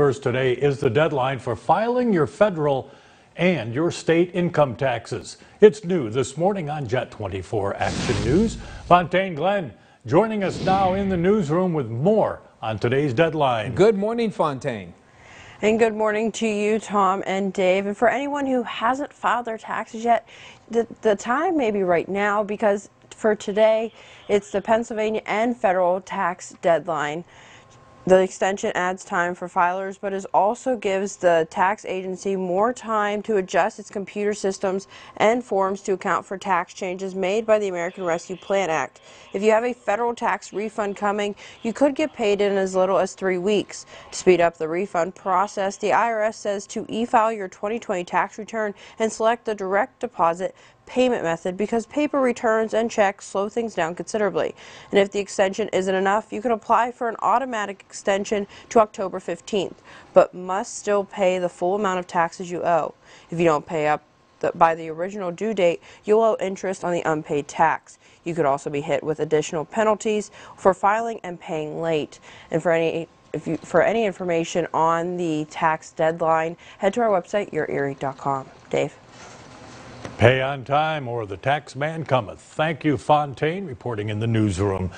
1st today is the deadline for filing your federal and your state income taxes. It's new this morning on Jet 24 Action News. Fontaine Glenn joining us now in the newsroom with more on today's deadline. Good morning, Fontaine. And good morning to you, Tom and Dave. And for anyone who hasn't filed their taxes yet, the, the time may be right now because for today, it's the Pennsylvania and federal tax deadline. The extension adds time for filers, but it also gives the tax agency more time to adjust its computer systems and forms to account for tax changes made by the American Rescue Plan Act. If you have a federal tax refund coming, you could get paid in as little as three weeks. To speed up the refund process, the IRS says to e-file your 2020 tax return and select the direct deposit payment method because paper returns and checks slow things down considerably. And if the extension isn't enough, you can apply for an automatic extension to October 15th, but must still pay the full amount of taxes you owe. If you don't pay up the, by the original due date, you'll owe interest on the unpaid tax. You could also be hit with additional penalties for filing and paying late. And for any you, for any information on the tax deadline, head to our website, yourerie.com. Dave. Pay on time or the tax man cometh. Thank you, Fontaine, reporting in the newsroom.